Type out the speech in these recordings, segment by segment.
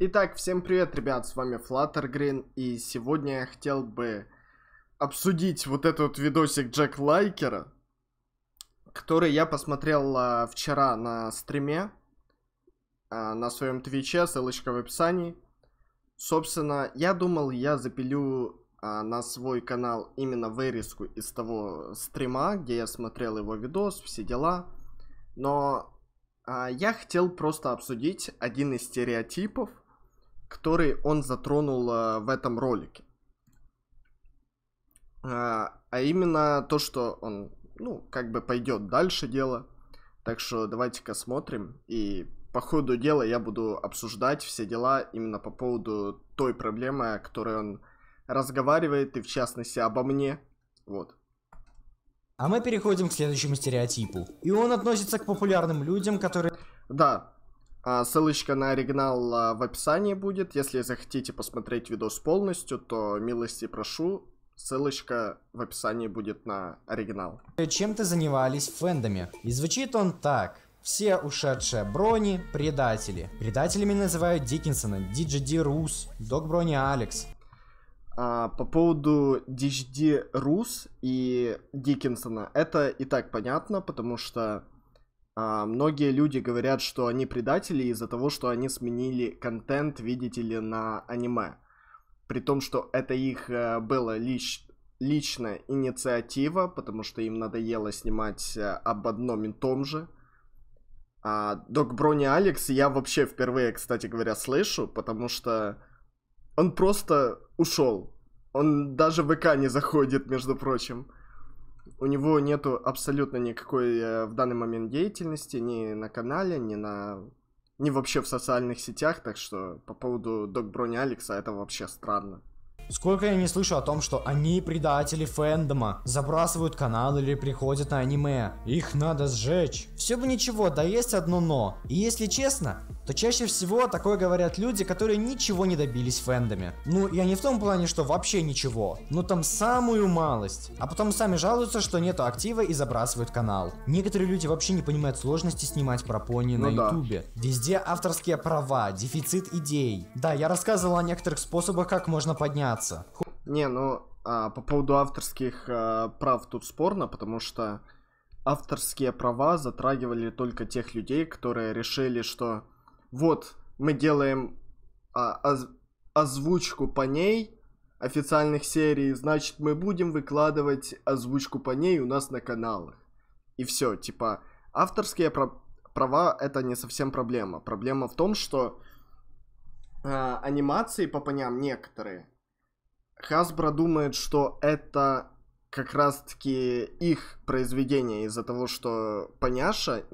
Итак, всем привет, ребят, с вами Fluttergreen, и сегодня я хотел бы обсудить вот этот видосик Джек Лайкера, который я посмотрел а, вчера на стриме, а, на своем твиче, ссылочка в описании. Собственно, я думал, я запилю а, на свой канал именно вырезку из того стрима, где я смотрел его видос, все дела. Но а, я хотел просто обсудить один из стереотипов, который он затронул э, в этом ролике. Э, а именно то, что он, ну, как бы пойдет дальше дело. Так что давайте-ка смотрим. И по ходу дела я буду обсуждать все дела именно по поводу той проблемы, о которой он разговаривает, и в частности обо мне. Вот. А мы переходим к следующему стереотипу. И он относится к популярным людям, которые... Да, а, ссылочка на оригинал а, в описании будет. Если захотите посмотреть видос полностью, то милости прошу. Ссылочка в описании будет на оригинал. чем ты занимались в фэндоме. И звучит он так. Все ушедшие Брони – предатели. Предателями называют Диккенсона, DGD Рус, Док Брони Алекс. А, по поводу DGD Рус и Диккенсона, это и так понятно, потому что а, многие люди говорят, что они предатели из-за того, что они сменили контент, видите ли, на аниме. При том, что это их э, было лич... личная инициатива, потому что им надоело снимать э, об одном и том же. А Док Брони Алекс я вообще впервые, кстати говоря, слышу, потому что он просто ушел. Он даже в ВК не заходит, между прочим. У него нету абсолютно никакой э, в данный момент деятельности ни на канале, ни на ни вообще в социальных сетях, так что по поводу Док Брони Алекса это вообще странно. Сколько я не слышу о том, что они предатели фэндома, забрасывают канал или приходят на аниме. Их надо сжечь. Все бы ничего, да есть одно но. И если честно, то чаще всего такое говорят люди, которые ничего не добились фэндами. Ну, я не в том плане, что вообще ничего, но там самую малость. А потом сами жалуются, что нету актива и забрасывают канал. Некоторые люди вообще не понимают сложности снимать про пони ну на да. ютубе. Везде авторские права, дефицит идей. Да, я рассказывал о некоторых способах, как можно подняться ебаться. Не, ну, а, по поводу авторских а, прав тут спорно, потому что авторские права затрагивали только тех людей, которые решили, что вот мы делаем а, оз, озвучку по ней официальных серий, значит мы будем выкладывать озвучку по ней у нас на каналах. И все, типа, авторские про- права это не совсем проблема. Проблема в том, что э, анимации по поням некоторые Хасбро думает, что это как раз-таки их произведение из-за того, что Поняша,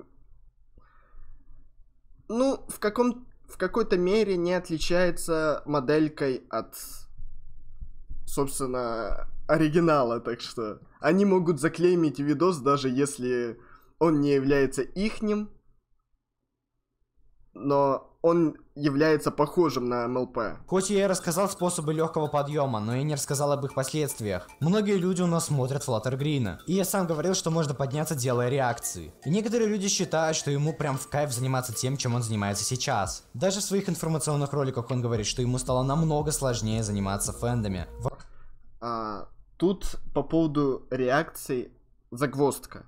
ну, в каком в какой-то мере не отличается моделькой от, собственно, оригинала, так что они могут заклеймить видос, даже если он не является ихним, но он является похожим на МЛП. Хоть я и рассказал способы легкого подъема, но я не рассказал об их последствиях. Многие люди у нас смотрят Флаттергрина. И я сам говорил, что можно подняться, делая реакции. И некоторые люди считают, что ему прям в кайф заниматься тем, чем он занимается сейчас. Даже в своих информационных роликах он говорит, что ему стало намного сложнее заниматься фэндами. А, тут по поводу реакций загвоздка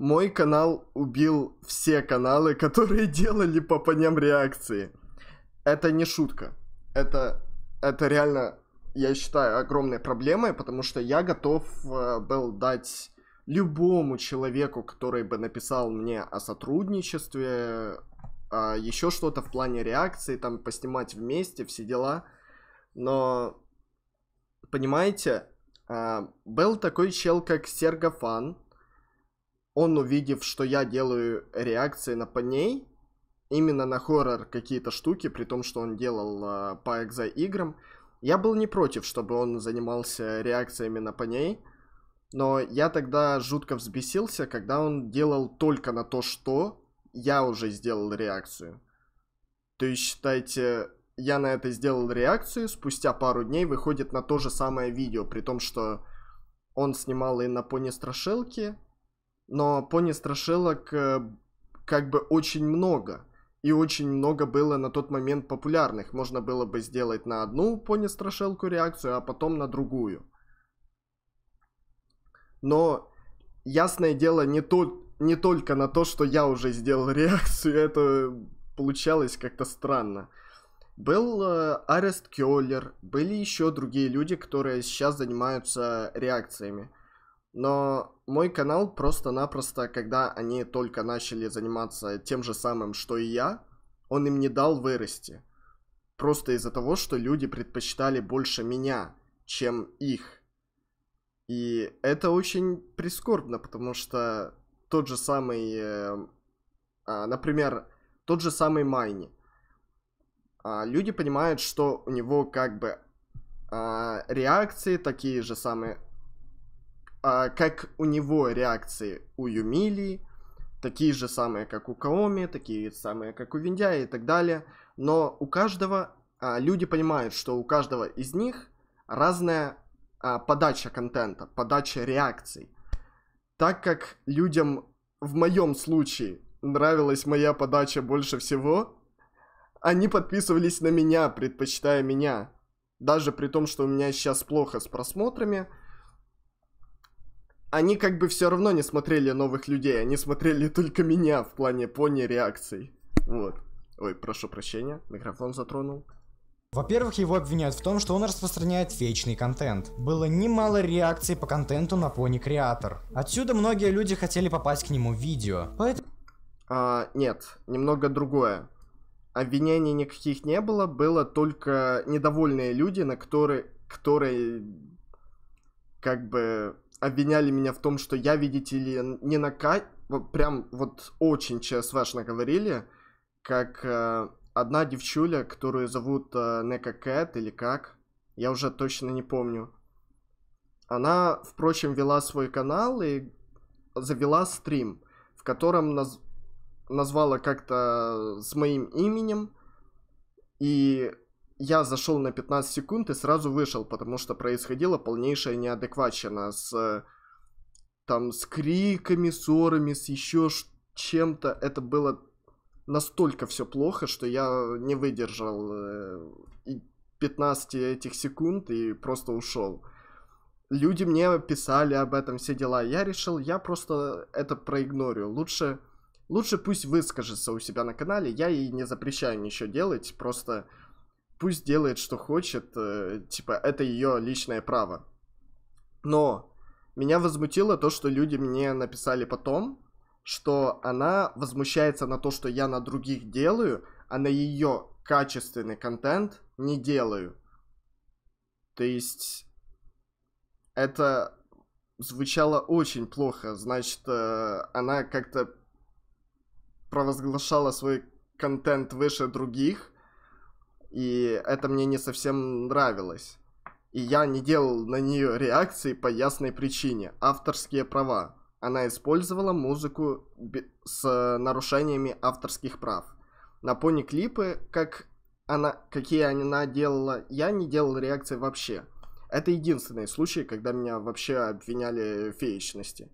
мой канал убил все каналы, которые делали по поням реакции. Это не шутка. Это, это реально, я считаю, огромной проблемой, потому что я готов э, был дать любому человеку, который бы написал мне о сотрудничестве, еще что-то в плане реакции, там, поснимать вместе, все дела. Но, понимаете, э, был такой чел, как Сергофан, он, увидев, что я делаю реакции на по ней, именно на хоррор какие-то штуки, при том, что он делал э, по экзо играм, я был не против, чтобы он занимался реакциями на по ней, но я тогда жутко взбесился, когда он делал только на то, что я уже сделал реакцию. То есть, считайте, я на это сделал реакцию, спустя пару дней выходит на то же самое видео, при том, что он снимал и на пони страшилки, но пони страшилок э, как бы очень много. И очень много было на тот момент популярных. Можно было бы сделать на одну пони страшилку реакцию, а потом на другую. Но ясное дело не, то, не только на то, что я уже сделал реакцию, это получалось как-то странно. Был э, Арест Кёллер, были еще другие люди, которые сейчас занимаются реакциями. Но мой канал просто-напросто, когда они только начали заниматься тем же самым, что и я, он им не дал вырасти. Просто из-за того, что люди предпочитали больше меня, чем их. И это очень прискорбно, потому что тот же самый, э, а, например, тот же самый Майни. А, люди понимают, что у него как бы а, реакции такие же самые а, как у него реакции у Юмили, такие же самые, как у Каоми, такие самые, как у Виндя и так далее. Но у каждого а, люди понимают, что у каждого из них разная а, подача контента, подача реакций. Так как людям в моем случае нравилась моя подача больше всего, они подписывались на меня, предпочитая меня. Даже при том, что у меня сейчас плохо с просмотрами – они как бы все равно не смотрели новых людей, они смотрели только меня в плане пони реакций. Вот. Ой, прошу прощения, микрофон затронул. Во-первых, его обвиняют в том, что он распространяет вечный контент. Было немало реакций по контенту на Пони Креатор. Отсюда многие люди хотели попасть к нему в видео, поэтому... А, нет, немного другое. Обвинений никаких не было, было только недовольные люди, на которые... которые... как бы обвиняли меня в том, что я, видите ли, не вот Прям вот очень ЧСВшно говорили, как э, одна девчуля, которую зовут э, Нека Кэт или как, я уже точно не помню. Она, впрочем, вела свой канал и завела стрим, в котором наз... назвала как-то с моим именем, и я зашел на 15 секунд и сразу вышел, потому что происходила полнейшая неадекватщина с там с криками, ссорами, с еще чем-то. Это было настолько все плохо, что я не выдержал 15 э, этих секунд и просто ушел. Люди мне писали об этом все дела. Я решил, я просто это проигнорю. Лучше, лучше пусть выскажется у себя на канале. Я ей не запрещаю ничего делать, просто пусть делает, что хочет, э, типа, это ее личное право. Но меня возмутило то, что люди мне написали потом, что она возмущается на то, что я на других делаю, а на ее качественный контент не делаю. То есть это звучало очень плохо. Значит, э, она как-то провозглашала свой контент выше других, и это мне не совсем нравилось. И я не делал на нее реакции по ясной причине. Авторские права. Она использовала музыку с нарушениями авторских прав. На пони клипы, как она, какие она делала, я не делал реакции вообще. Это единственный случай, когда меня вообще обвиняли в феечности.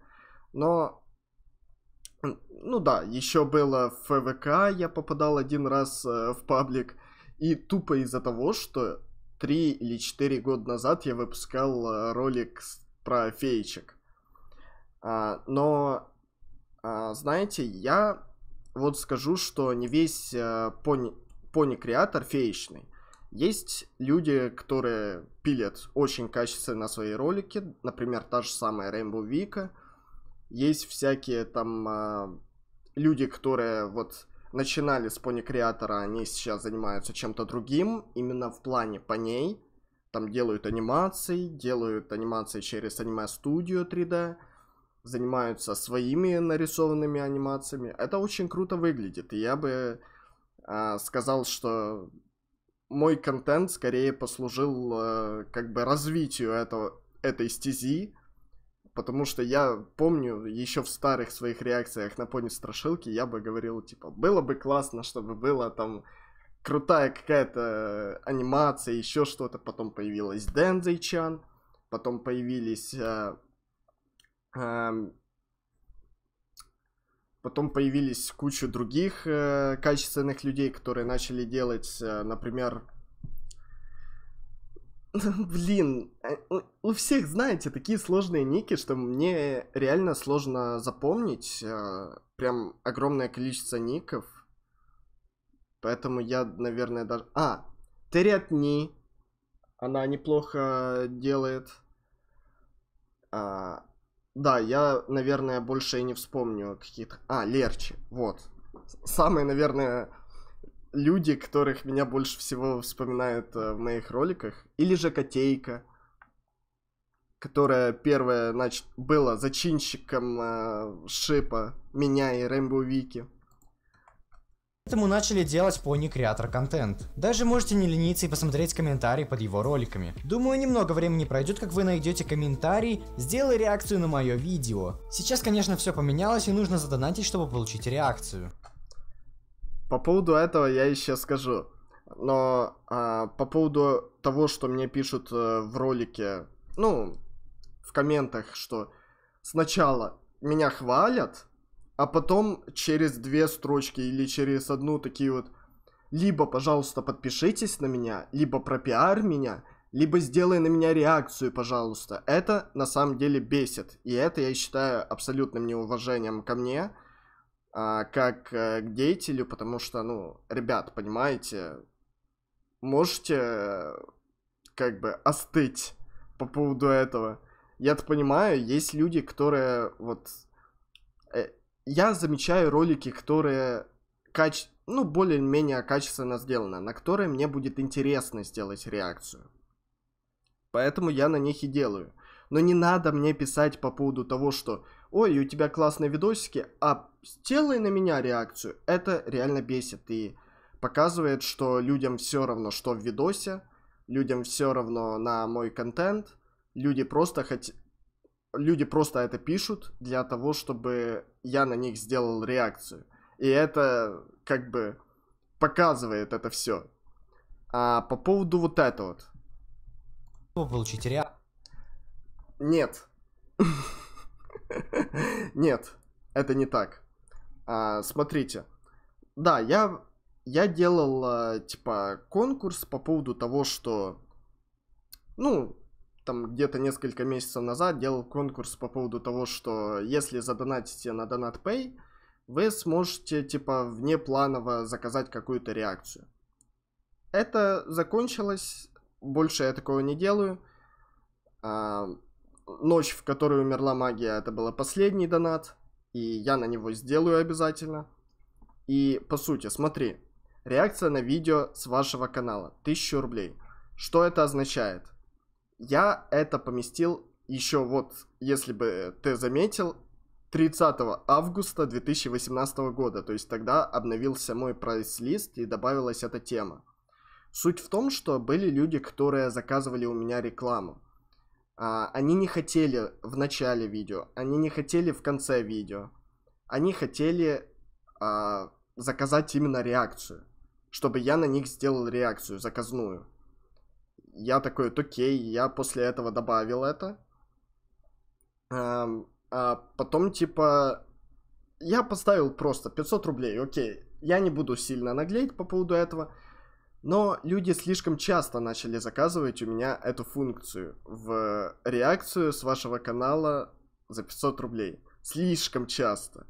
Но, ну да, еще было в ФВК, я попадал один раз э, в паблик, и тупо из-за того, что три или четыре года назад я выпускал э, ролик про феечек. А, но, а, знаете, я вот скажу, что не весь а, пони, пони-креатор феечный. Есть люди, которые пилят очень качественно свои ролики, например, та же самая Rainbow Вика. Есть всякие там а, люди, которые вот начинали с пони-креатора, они сейчас занимаются чем-то другим, именно в плане по ней. Там делают анимации, делают анимации через аниме студию 3D, занимаются своими нарисованными анимациями. Это очень круто выглядит, и я бы э, сказал, что мой контент скорее послужил э, как бы развитию этого, этой стези, Потому что я помню еще в старых своих реакциях на пони страшилки я бы говорил, типа, было бы классно, чтобы было там крутая какая-то анимация, еще что-то. Потом появилась Дэнзи Чан, потом появились... Э, э, потом появились кучу других э, качественных людей, которые начали делать, э, например, Блин, а, у всех, знаете, такие сложные ники, что мне реально сложно запомнить э, прям огромное количество ников. Поэтому я, наверное, даже... А, Терриатни. Она неплохо делает. А, да, я, наверное, больше и не вспомню каких-то... А, Лерчи, вот. самый, наверное, люди, которых меня больше всего вспоминают э, в моих роликах, или же Котейка, которая первая, значит, была зачинщиком э, шипа меня и Рэмбо Вики. Поэтому начали делать пони креатор контент. Даже можете не лениться и посмотреть комментарии под его роликами. Думаю, немного времени пройдет, как вы найдете комментарий, сделай реакцию на мое видео. Сейчас, конечно, все поменялось и нужно задонатить, чтобы получить реакцию. По поводу этого я еще скажу. Но а, по поводу того, что мне пишут э, в ролике, ну, в комментах, что сначала меня хвалят, а потом через две строчки или через одну такие вот либо, пожалуйста, подпишитесь на меня, либо пропиар меня, либо сделай на меня реакцию, пожалуйста. Это на самом деле бесит. И это я считаю абсолютным неуважением ко мне. А, как э, к деятелю, потому что, ну, ребят, понимаете, можете как бы остыть по поводу этого. Я-то понимаю, есть люди, которые вот... Э, я замечаю ролики, которые каче... ну, более-менее качественно сделаны, на которые мне будет интересно сделать реакцию. Поэтому я на них и делаю. Но не надо мне писать по поводу того, что ой, у тебя классные видосики, а сделай на меня реакцию. Это реально бесит и показывает, что людям все равно, что в видосе, людям все равно на мой контент, люди просто хотят, Люди просто это пишут для того, чтобы я на них сделал реакцию. И это как бы показывает это все. А по поводу вот этого вот. Получить реакцию. Нет. Нет, это не так. А, смотрите. Да, я, я делал, а, типа, конкурс по поводу того, что... Ну, там где-то несколько месяцев назад делал конкурс по поводу того, что если задонатите на DonatPay, вы сможете, типа, внепланово заказать какую-то реакцию. Это закончилось, больше я такого не делаю. А, ночь, в которой умерла магия, это был последний донат, и я на него сделаю обязательно. И, по сути, смотри, реакция на видео с вашего канала, 1000 рублей. Что это означает? Я это поместил еще вот, если бы ты заметил, 30 августа 2018 года, то есть тогда обновился мой прайс-лист и добавилась эта тема. Суть в том, что были люди, которые заказывали у меня рекламу. А, они не хотели в начале видео, они не хотели в конце видео. Они хотели а, заказать именно реакцию, чтобы я на них сделал реакцию заказную. Я такой, окей, я после этого добавил это. А, а потом типа я поставил просто 500 рублей, окей. Я не буду сильно наглеть по поводу этого. Но люди слишком часто начали заказывать у меня эту функцию в реакцию с вашего канала за 500 рублей. Слишком часто.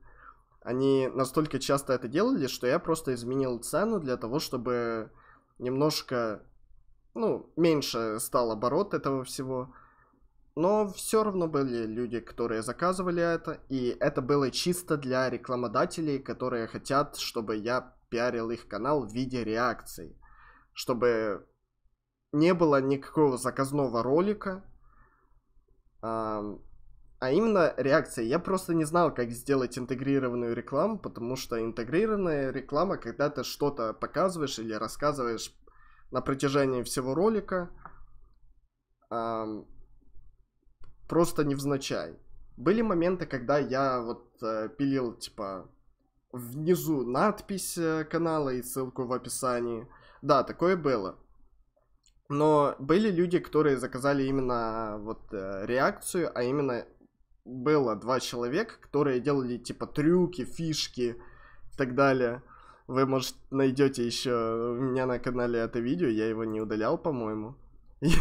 Они настолько часто это делали, что я просто изменил цену для того, чтобы немножко, ну, меньше стал оборот этого всего. Но все равно были люди, которые заказывали это, и это было чисто для рекламодателей, которые хотят, чтобы я пиарил их канал в виде реакций чтобы не было никакого заказного ролика, а, а именно реакция. Я просто не знал, как сделать интегрированную рекламу, потому что интегрированная реклама, когда ты что-то показываешь или рассказываешь на протяжении всего ролика, а, просто невзначай. Были моменты, когда я вот э, пилил, типа, внизу надпись э, канала и ссылку в описании – да, такое было. Но были люди, которые заказали именно вот э, реакцию, а именно было два человека, которые делали типа трюки, фишки и так далее. Вы, может, найдете еще у меня на канале это видео, я его не удалял, по-моему.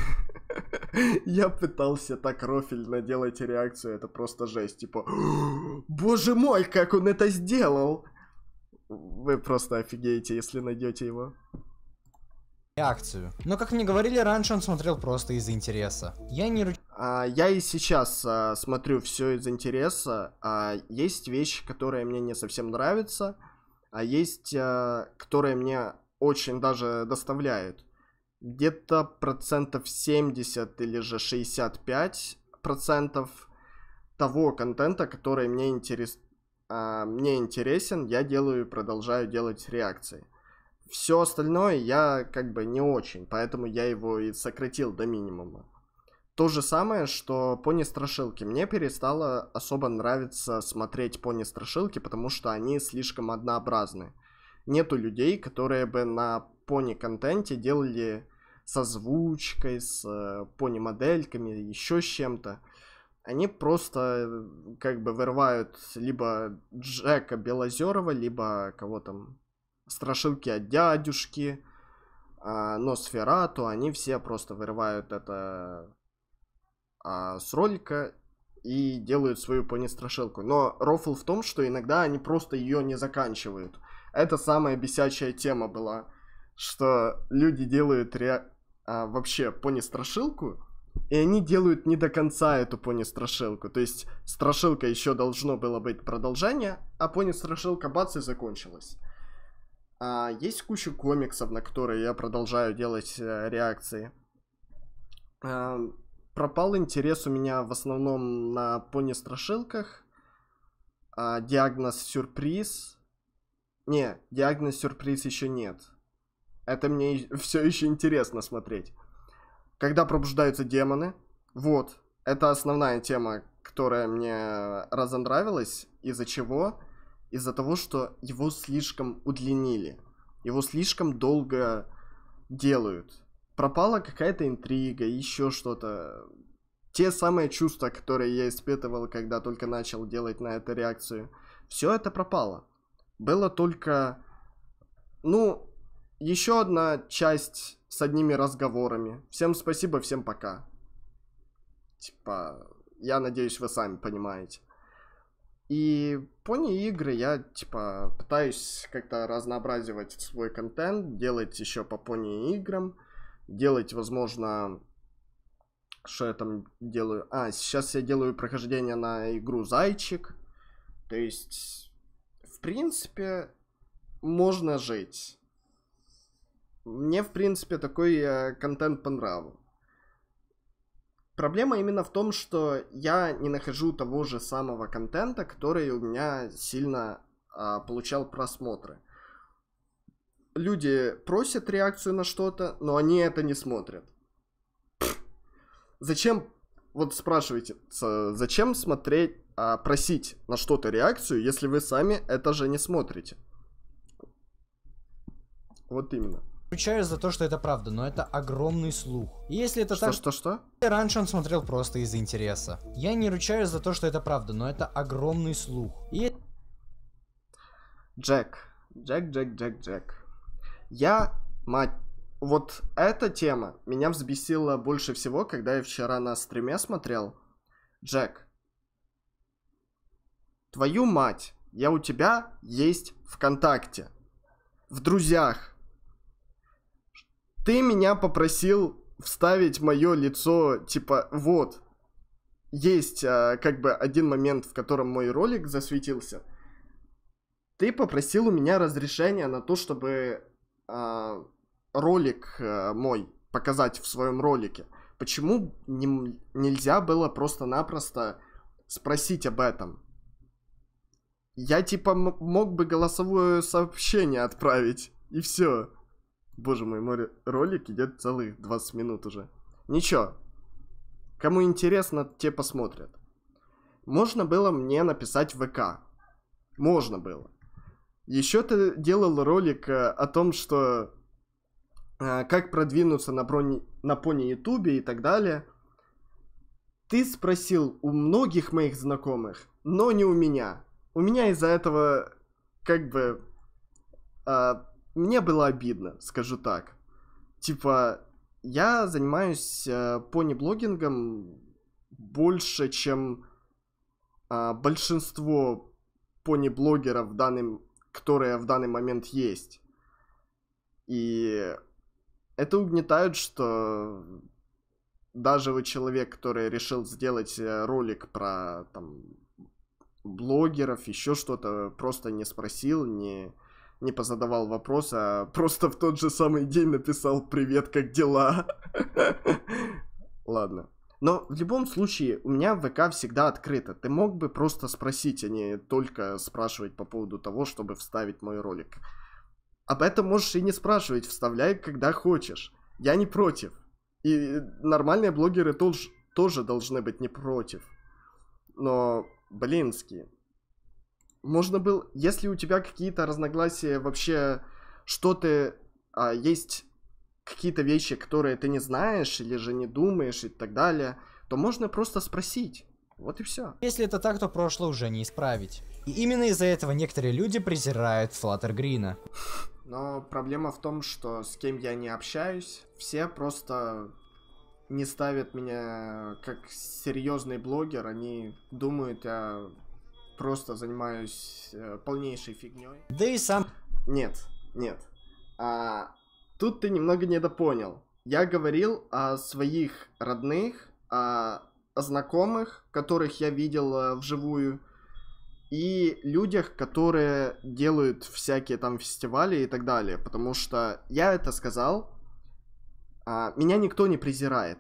Я пытался так рофельно делать реакцию, это просто жесть, типа, боже мой, как он это сделал! Вы просто офигеете, если найдете его реакцию. Но, как мне говорили, раньше он смотрел просто из интереса. Я не А, я и сейчас а, смотрю все из интереса. А, есть вещи, которые мне не совсем нравятся, а есть, а, которые мне очень даже доставляют. Где-то процентов 70 или же 65 процентов того контента, который мне, интерес, а, мне интересен, я делаю и продолжаю делать реакции. Все остальное я как бы не очень, поэтому я его и сократил до минимума. То же самое, что пони страшилки. Мне перестало особо нравиться смотреть пони страшилки, потому что они слишком однообразны. Нету людей, которые бы на пони контенте делали со звучкой, с э, пони модельками, еще с чем-то. Они просто э, как бы вырывают либо Джека Белозерова, либо кого там, страшилки от дядюшки, а, Носферату, они все просто вырывают это а, с ролика и делают свою пони страшилку. Но рофл в том, что иногда они просто ее не заканчивают. Это самая бесячая тема была, что люди делают ре... а, вообще пони-страшилку, и они делают не до конца эту пони-страшилку. То есть страшилка еще должно было быть продолжение, а пони-страшилка бац и закончилась. А, есть куча комиксов, на которые я продолжаю делать э, реакции. А, пропал интерес у меня в основном на пони-страшилках. А, диагноз сюрприз. Не, диагноз сюрприз еще нет. Это мне все еще интересно смотреть. Когда пробуждаются демоны. Вот. Это основная тема, которая мне э, разонравилась. Из-за чего из-за того, что его слишком удлинили. Его слишком долго делают. Пропала какая-то интрига, еще что-то. Те самые чувства, которые я испытывал, когда только начал делать на это реакцию. Все это пропало. Было только... Ну, еще одна часть с одними разговорами. Всем спасибо, всем пока. Типа, я надеюсь, вы сами понимаете. И пони игры я, типа, пытаюсь как-то разнообразивать свой контент, делать еще по пони играм, делать, возможно, что я там делаю? А, сейчас я делаю прохождение на игру Зайчик. То есть, в принципе, можно жить. Мне, в принципе, такой э, контент понравился. Проблема именно в том, что я не нахожу того же самого контента, который у меня сильно а, получал просмотры. Люди просят реакцию на что-то, но они это не смотрят. Зачем, вот спрашиваете, зачем смотреть, а, просить на что-то реакцию, если вы сами это же не смотрите? Вот именно. Включаюсь за то, что это правда, но это огромный слух. И если это что, так... Что, что? Раньше он смотрел просто из интереса. Я не ручаюсь за то, что это правда, но это огромный слух. И... Джек. Джек, Джек, Джек, Джек. Я, мать... Вот эта тема меня взбесила больше всего, когда я вчера на стриме смотрел. Джек. Твою мать, я у тебя есть ВКонтакте. В друзьях ты меня попросил вставить мое лицо, типа, вот, есть а, как бы один момент, в котором мой ролик засветился. Ты попросил у меня разрешения на то, чтобы а, ролик а, мой показать в своем ролике. Почему не, нельзя было просто-напросто спросить об этом? Я типа мог бы голосовое сообщение отправить, и все. Боже мой, мой ролик идет целых 20 минут уже. Ничего. Кому интересно, те посмотрят. Можно было мне написать в ВК. Можно было. Еще ты делал ролик э, о том, что э, как продвинуться на, брони, на пони Ютубе и так далее. Ты спросил у многих моих знакомых, но не у меня. У меня из-за этого как бы э, мне было обидно, скажу так. Типа, я занимаюсь э, пони-блогингом больше, чем э, большинство пони-блогеров, в данный, которые в данный момент есть. И это угнетает, что даже вы человек, который решил сделать э, ролик про там блогеров, еще что-то, просто не спросил, не... Ни не позадавал вопрос, а просто в тот же самый день написал «Привет, как дела?» Ладно. Но в любом случае у меня ВК всегда открыто. Ты мог бы просто спросить, а не только спрашивать по поводу того, чтобы вставить мой ролик. Об этом можешь и не спрашивать, вставляй, когда хочешь. Я не против. И нормальные блогеры тоже, тоже должны быть не против. Но, блинские, можно было, если у тебя какие-то разногласия вообще, что ты а, есть какие-то вещи, которые ты не знаешь или же не думаешь и так далее, то можно просто спросить. Вот и все. Если это так, то прошлое уже не исправить. И именно из-за этого некоторые люди презирают Грина. Но проблема в том, что с кем я не общаюсь, все просто не ставят меня э, как серьезный блогер, они думают о просто занимаюсь э, полнейшей фигней. Да и сам... Нет, нет. А, тут ты немного недопонял. Я говорил о своих родных, о, о знакомых, которых я видел э, вживую, и людях, которые делают всякие там фестивали и так далее. Потому что я это сказал, а, меня никто не презирает.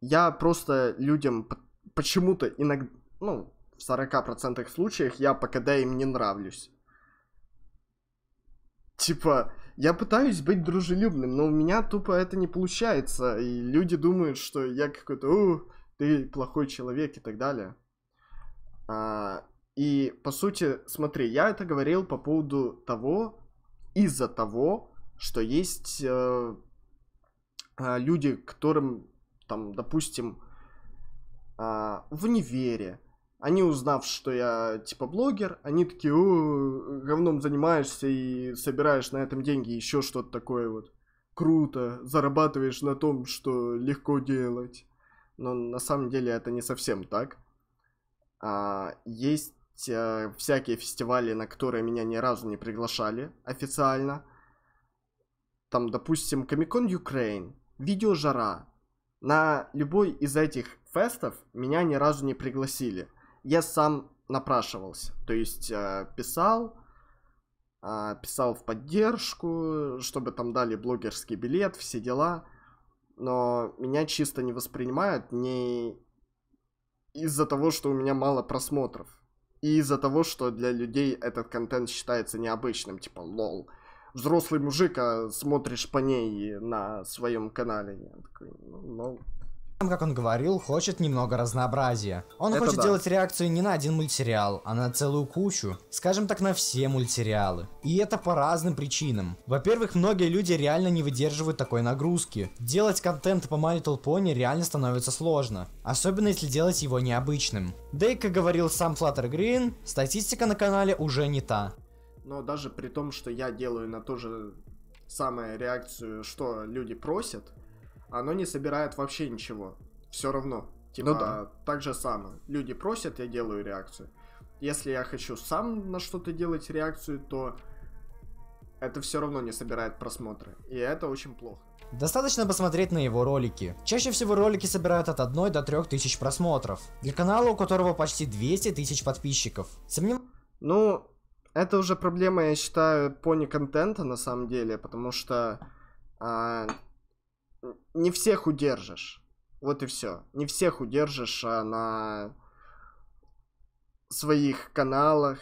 Я просто людям почему-то иногда, ну, в 40% случаях я по КД им не нравлюсь. Типа, я пытаюсь быть дружелюбным, но у меня тупо это не получается. И люди думают, что я какой-то, у, ты плохой человек и так далее. А, и, по сути, смотри, я это говорил по поводу того, из-за того, что есть э, а, люди, которым, там, допустим, э, в универе, они, узнав, что я типа блогер, они такие, о, говном занимаешься и собираешь на этом деньги, еще что-то такое вот. Круто, зарабатываешь на том, что легко делать. Но на самом деле это не совсем так. А, есть а, всякие фестивали, на которые меня ни разу не приглашали официально. Там, допустим, Комикон Ukraine, Видео Жара. На любой из этих фестов меня ни разу не пригласили я сам напрашивался. То есть э, писал, э, писал в поддержку, чтобы там дали блогерский билет, все дела. Но меня чисто не воспринимают не из-за того, что у меня мало просмотров. И из-за того, что для людей этот контент считается необычным, типа лол. Взрослый мужик, а смотришь по ней на своем канале. Я такой, ну, ну как он говорил, хочет немного разнообразия. Он Это хочет да. делать реакцию не на один мультсериал, а на целую кучу. Скажем так, на все мультсериалы. И это по разным причинам. Во-первых, многие люди реально не выдерживают такой нагрузки. Делать контент по My Little Pony реально становится сложно. Особенно если делать его необычным. Да и, как говорил сам Flutter Green, статистика на канале уже не та. Но даже при том, что я делаю на то же самое реакцию, что люди просят, оно не собирает вообще ничего. Все равно. Типа, ну да. так же самое. Люди просят, я делаю реакцию. Если я хочу сам на что-то делать реакцию, то это все равно не собирает просмотры. И это очень плохо. Достаточно посмотреть на его ролики. Чаще всего ролики собирают от 1 до 3 тысяч просмотров. Для канала, у которого почти 200 тысяч подписчиков. Сомнев... Ну, это уже проблема, я считаю, пони контента на самом деле, потому что а, не всех удержишь. Вот и все. Не всех удержишь а на своих каналах.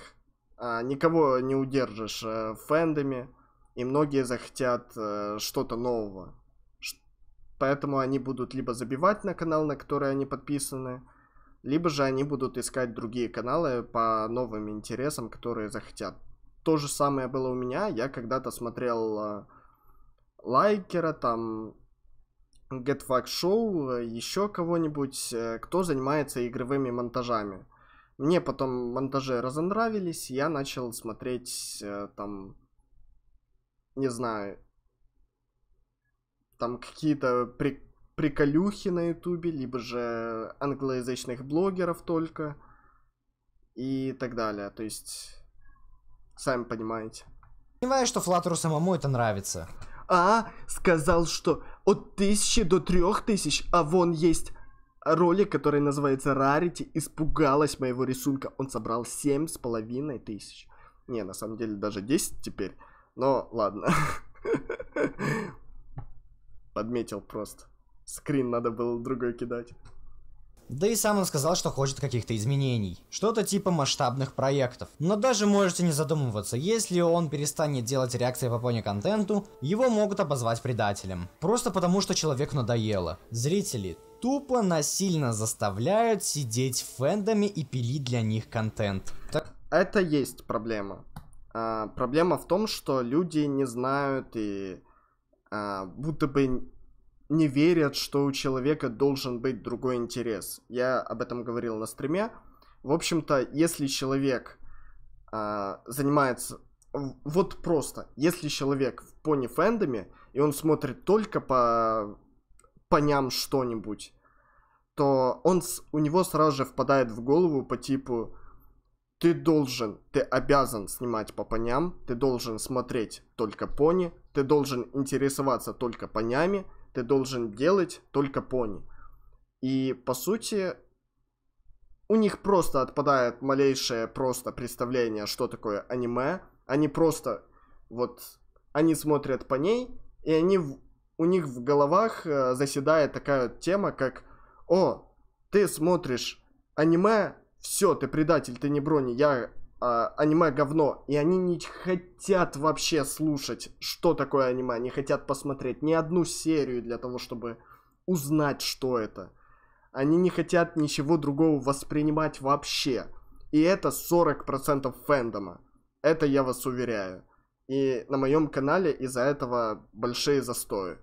А, никого не удержишь э, а, в И многие захотят а, что-то нового. Поэтому они будут либо забивать на канал, на который они подписаны, либо же они будут искать другие каналы по новым интересам, которые захотят. То же самое было у меня. Я когда-то смотрел э, лайкера, там Get Flag Show, э, еще кого-нибудь, э, кто занимается игровыми монтажами. Мне потом монтажи разонравились, я начал смотреть э, там, не знаю, там какие-то при приколюхи на ютубе, либо же англоязычных блогеров только и так далее. То есть, сами понимаете. Понимаю, что Флатеру самому это нравится. А, сказал, что от 1000 до 3000, а вон есть ролик, который называется Rarity испугалась моего рисунка. Он собрал 7500. Не, на самом деле даже 10 теперь. Но ладно. Подметил просто. Скрин надо было другой кидать. Да и сам он сказал, что хочет каких-то изменений. Что-то типа масштабных проектов. Но даже можете не задумываться, если он перестанет делать реакции по пони-контенту, его могут обозвать предателем. Просто потому, что человеку надоело. Зрители, тупо насильно заставляют сидеть в и пилить для них контент. Так... Это есть проблема. А, проблема в том, что люди не знают и а, будто бы не верят, что у человека должен быть другой интерес. Я об этом говорил на стриме. В общем-то, если человек а, занимается... Вот просто, если человек в пони-фэндоме, и он смотрит только по поням что-нибудь, то он, у него сразу же впадает в голову по типу ты должен, ты обязан снимать по поням, ты должен смотреть только пони, ты должен интересоваться только понями, ты должен делать только пони. И по сути, у них просто отпадает малейшее просто представление, что такое аниме. Они просто вот они смотрят по ней, и они у них в головах э, заседает такая вот тема, как «О, ты смотришь аниме, все, ты предатель, ты не брони, я а, аниме говно, и они не хотят вообще слушать, что такое аниме, они хотят посмотреть ни одну серию для того, чтобы узнать, что это. Они не хотят ничего другого воспринимать вообще. И это 40% фэндома. Это я вас уверяю. И на моем канале из-за этого большие застои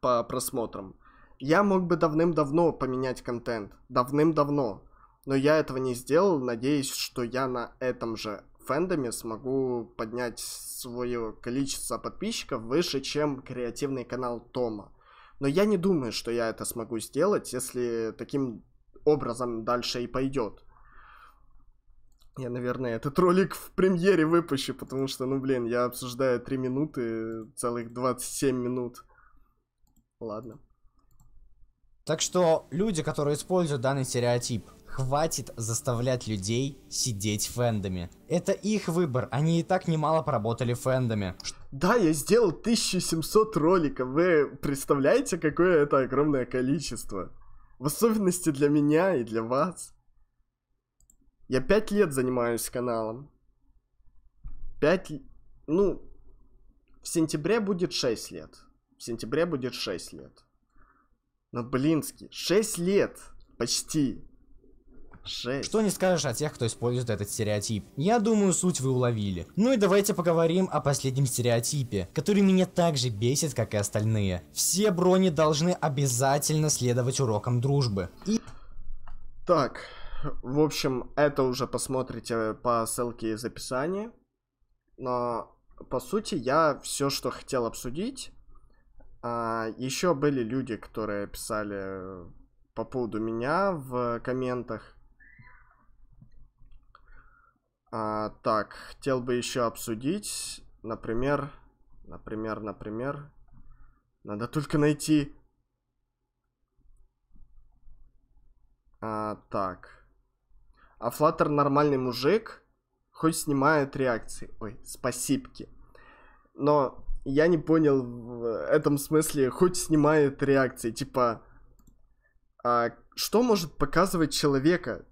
по просмотрам. Я мог бы давным-давно поменять контент. Давным-давно. Но я этого не сделал, надеюсь, что я на этом же фэндоме смогу поднять свое количество подписчиков выше, чем креативный канал Тома. Но я не думаю, что я это смогу сделать, если таким образом дальше и пойдет. Я, наверное, этот ролик в премьере выпущу, потому что, ну, блин, я обсуждаю 3 минуты, целых 27 минут. Ладно. Так что люди, которые используют данный стереотип, Хватит заставлять людей сидеть в фэндоме. Это их выбор, они и так немало поработали в фэндоме. Да, я сделал 1700 роликов, вы представляете, какое это огромное количество? В особенности для меня и для вас. Я пять лет занимаюсь каналом. Пять... Ну, в сентябре будет 6 лет. В сентябре будет 6 лет. Но, блинский, 6 лет почти. Шесть. Что не скажешь о тех, кто использует этот стереотип. Я думаю, суть вы уловили. Ну и давайте поговорим о последнем стереотипе, который меня также бесит, как и остальные. Все брони должны обязательно следовать урокам дружбы. И... Так, в общем, это уже посмотрите по ссылке из описания. Но, по сути, я все, что хотел обсудить. А, еще были люди, которые писали по поводу меня в комментах. А, так, хотел бы еще обсудить, например, например, например, надо только найти... А, так. А Флаттер нормальный мужик, хоть снимает реакции. Ой, спасибки. Но я не понял в этом смысле, хоть снимает реакции. Типа, а, что может показывать человека?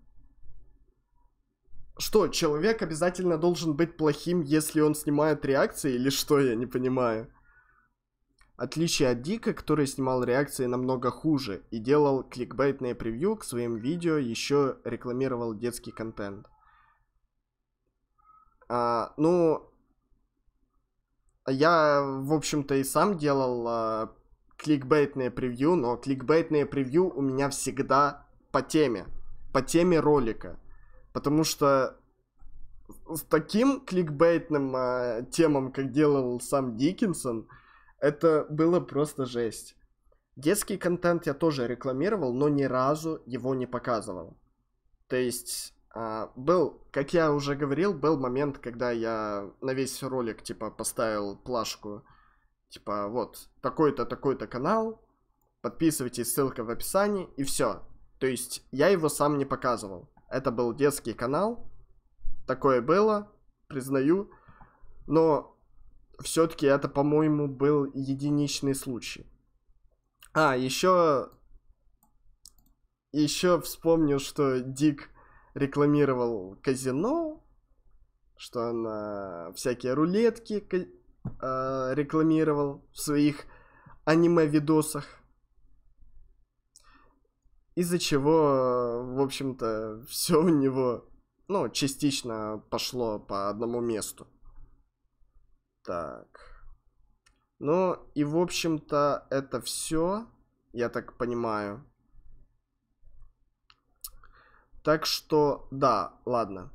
что, человек обязательно должен быть плохим, если он снимает реакции, или что, я не понимаю. Отличие от Дика, который снимал реакции намного хуже и делал кликбейтные превью к своим видео, еще рекламировал детский контент. А, ну, я, в общем-то, и сам делал а, кликбейтные превью, но кликбейтные превью у меня всегда по теме, по теме ролика – Потому что с таким кликбейтным э, темам, как делал сам Диккенсон, это было просто жесть. Детский контент я тоже рекламировал, но ни разу его не показывал. То есть э, был, как я уже говорил, был момент, когда я на весь ролик типа поставил плашку, типа вот такой-то такой-то канал, подписывайтесь, ссылка в описании и все. То есть я его сам не показывал. Это был детский канал. Такое было, признаю. Но все-таки это, по-моему, был единичный случай. А, еще... Еще вспомнил, что Дик рекламировал казино, что он э, всякие рулетки э, рекламировал в своих аниме-видосах из-за чего, в общем-то, все у него, ну, частично пошло по одному месту. Так. Ну, и, в общем-то, это все, я так понимаю. Так что, да, ладно.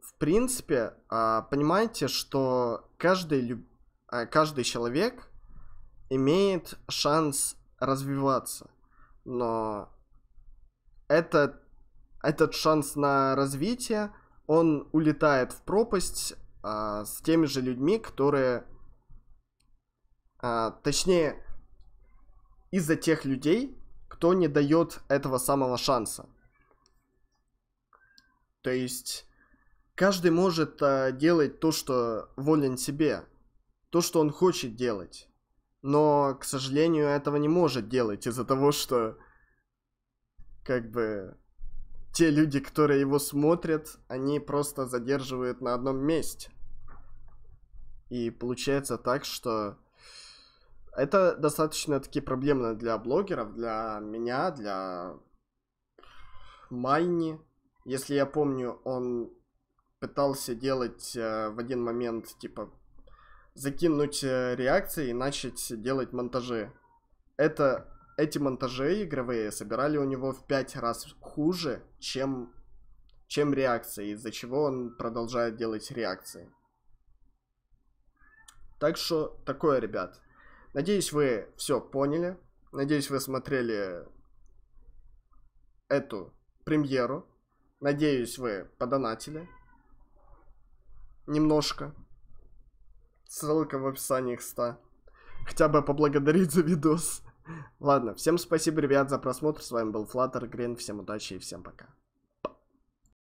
В принципе, а, понимаете, что каждый, э, каждый человек имеет шанс развиваться – но это, этот шанс на развитие, он улетает в пропасть а, с теми же людьми, которые... А, точнее, из-за тех людей, кто не дает этого самого шанса. То есть каждый может а, делать то, что волен себе, то, что он хочет делать но, к сожалению, этого не может делать из-за того, что как бы те люди, которые его смотрят, они просто задерживают на одном месте. И получается так, что это достаточно таки проблемно для блогеров, для меня, для Майни. Если я помню, он пытался делать э, в один момент, типа, закинуть э, реакции и начать делать монтажи. Это, эти монтажи игровые собирали у него в пять раз хуже, чем, чем реакции, из-за чего он продолжает делать реакции. Так что такое, ребят. Надеюсь, вы все поняли. Надеюсь, вы смотрели эту премьеру. Надеюсь, вы подонатили. Немножко. Ссылка в описании к 100. Хотя бы поблагодарить за видос. Ладно, всем спасибо, ребят, за просмотр. С вами был Flutter Green. Всем удачи и всем пока.